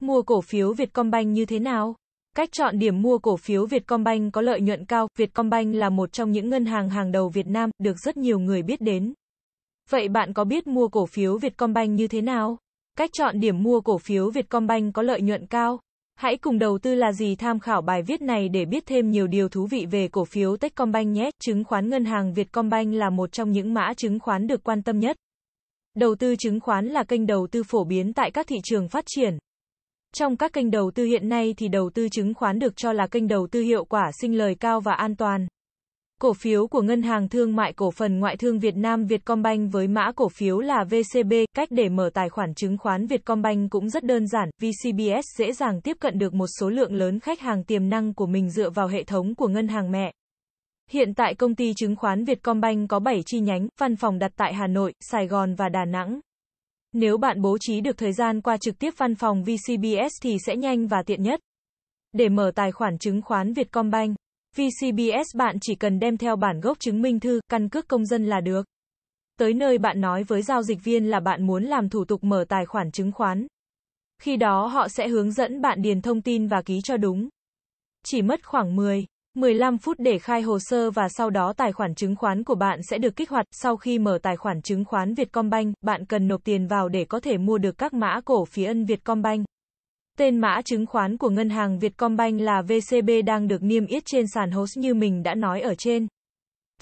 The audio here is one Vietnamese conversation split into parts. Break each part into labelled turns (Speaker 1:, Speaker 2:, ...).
Speaker 1: Mua cổ phiếu Vietcombank như thế nào? Cách chọn điểm mua cổ phiếu Vietcombank có lợi nhuận cao, Vietcombank là một trong những ngân hàng hàng đầu Việt Nam, được rất nhiều người biết đến. Vậy bạn có biết mua cổ phiếu Vietcombank như thế nào? Cách chọn điểm mua cổ phiếu Vietcombank có lợi nhuận cao. Hãy cùng đầu tư là gì tham khảo bài viết này để biết thêm nhiều điều thú vị về cổ phiếu Techcombank nhé. Chứng khoán ngân hàng Vietcombank là một trong những mã chứng khoán được quan tâm nhất. Đầu tư chứng khoán là kênh đầu tư phổ biến tại các thị trường phát triển. Trong các kênh đầu tư hiện nay thì đầu tư chứng khoán được cho là kênh đầu tư hiệu quả sinh lời cao và an toàn. Cổ phiếu của Ngân hàng Thương mại Cổ phần Ngoại thương Việt Nam Vietcombank với mã cổ phiếu là VCB, cách để mở tài khoản chứng khoán Vietcombank cũng rất đơn giản, VCBS dễ dàng tiếp cận được một số lượng lớn khách hàng tiềm năng của mình dựa vào hệ thống của ngân hàng mẹ. Hiện tại công ty chứng khoán Vietcombank có 7 chi nhánh, văn phòng đặt tại Hà Nội, Sài Gòn và Đà Nẵng. Nếu bạn bố trí được thời gian qua trực tiếp văn phòng VCBS thì sẽ nhanh và tiện nhất. Để mở tài khoản chứng khoán Vietcombank, VCBS bạn chỉ cần đem theo bản gốc chứng minh thư, căn cước công dân là được. Tới nơi bạn nói với giao dịch viên là bạn muốn làm thủ tục mở tài khoản chứng khoán. Khi đó họ sẽ hướng dẫn bạn điền thông tin và ký cho đúng. Chỉ mất khoảng 10 15 phút để khai hồ sơ và sau đó tài khoản chứng khoán của bạn sẽ được kích hoạt. Sau khi mở tài khoản chứng khoán Vietcombank, bạn cần nộp tiền vào để có thể mua được các mã cổ phiếu ân Vietcombank. Tên mã chứng khoán của ngân hàng Vietcombank là VCB đang được niêm yết trên sàn host như mình đã nói ở trên.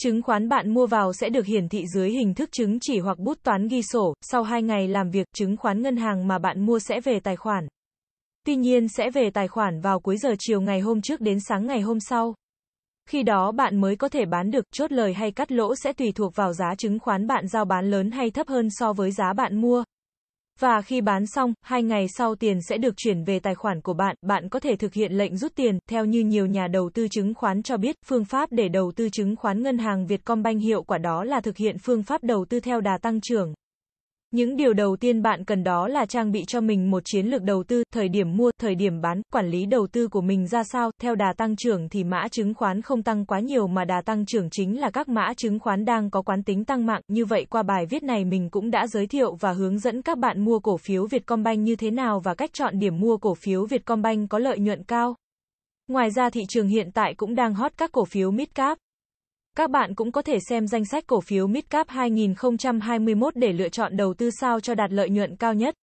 Speaker 1: Chứng khoán bạn mua vào sẽ được hiển thị dưới hình thức chứng chỉ hoặc bút toán ghi sổ, sau 2 ngày làm việc, chứng khoán ngân hàng mà bạn mua sẽ về tài khoản. Tuy nhiên sẽ về tài khoản vào cuối giờ chiều ngày hôm trước đến sáng ngày hôm sau. Khi đó bạn mới có thể bán được, chốt lời hay cắt lỗ sẽ tùy thuộc vào giá chứng khoán bạn giao bán lớn hay thấp hơn so với giá bạn mua. Và khi bán xong, hai ngày sau tiền sẽ được chuyển về tài khoản của bạn, bạn có thể thực hiện lệnh rút tiền, theo như nhiều nhà đầu tư chứng khoán cho biết, phương pháp để đầu tư chứng khoán ngân hàng Vietcombank hiệu quả đó là thực hiện phương pháp đầu tư theo đà tăng trưởng. Những điều đầu tiên bạn cần đó là trang bị cho mình một chiến lược đầu tư, thời điểm mua, thời điểm bán, quản lý đầu tư của mình ra sao. Theo đà tăng trưởng thì mã chứng khoán không tăng quá nhiều mà đà tăng trưởng chính là các mã chứng khoán đang có quán tính tăng mạng. Như vậy qua bài viết này mình cũng đã giới thiệu và hướng dẫn các bạn mua cổ phiếu Vietcombank như thế nào và cách chọn điểm mua cổ phiếu Vietcombank có lợi nhuận cao. Ngoài ra thị trường hiện tại cũng đang hot các cổ phiếu midcap. Các bạn cũng có thể xem danh sách cổ phiếu Midcap 2021 để lựa chọn đầu tư sao cho đạt lợi nhuận cao nhất.